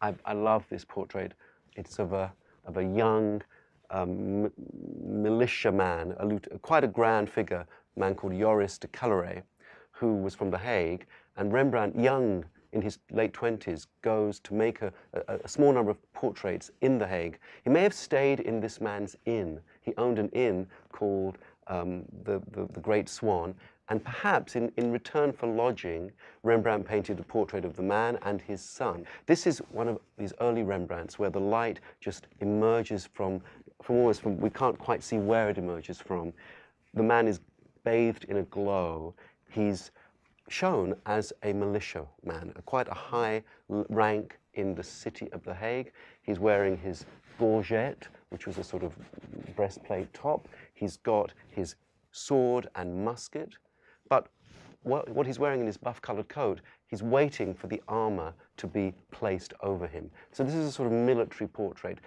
I, I love this portrait. It's of a, of a young um, militiaman, a, quite a grand figure, a man called Joris de Calleret, who was from The Hague. And Rembrandt, young in his late 20s, goes to make a, a, a small number of portraits in The Hague. He may have stayed in this man's inn. He owned an inn called um, the, the, the Great Swan, and perhaps in, in return for lodging, Rembrandt painted a portrait of the man and his son. This is one of these early Rembrandts where the light just emerges from, from almost from, we can't quite see where it emerges from. The man is bathed in a glow. He's shown as a militia man, quite a high rank in the city of The Hague. He's wearing his gorget, which was a sort of breastplate top. He's got his sword and musket. But what, what he's wearing in his buff-colored coat, he's waiting for the armor to be placed over him. So this is a sort of military portrait.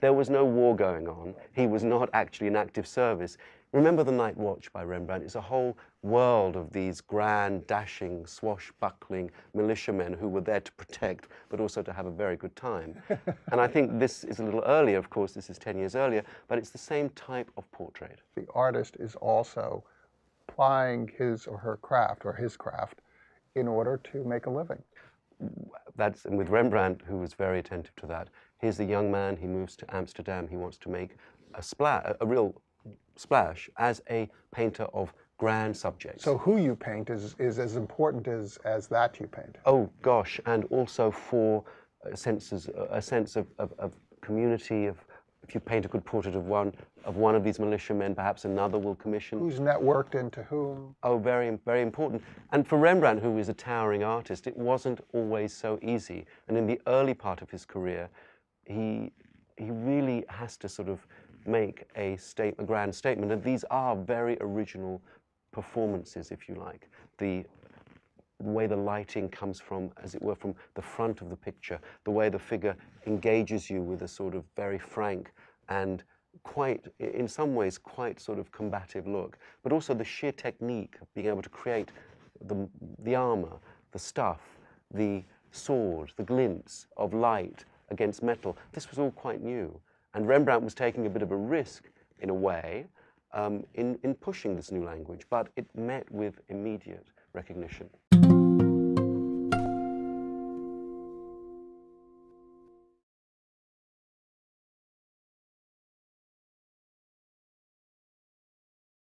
There was no war going on. He was not actually in active service. Remember The Night Watch by Rembrandt? It's a whole world of these grand, dashing, swashbuckling militiamen who were there to protect, but also to have a very good time. and I think this is a little earlier, of course, this is 10 years earlier, but it's the same type of portrait. The artist is also applying his or her craft or his craft in order to make a living. That's and with Rembrandt, who was very attentive to that. Here's a young man, he moves to Amsterdam, he wants to make a splash, a real splash as a painter of grand subjects. So who you paint is, is as important as, as that you paint. Oh gosh, and also for a senses, a sense of, of, of community, of if you paint a good portrait of one of one of these militiamen, perhaps another will commission. Who's networked into whom? Oh, very, very important. And for Rembrandt, who is a towering artist, it wasn't always so easy. And in the early part of his career, he he really has to sort of make a state a grand statement. And these are very original performances, if you like. The the way the lighting comes from, as it were, from the front of the picture, the way the figure engages you with a sort of very frank and quite, in some ways, quite sort of combative look, but also the sheer technique of being able to create the, the armor, the stuff, the sword, the glints of light against metal. This was all quite new. And Rembrandt was taking a bit of a risk, in a way, um, in, in pushing this new language, but it met with immediate recognition.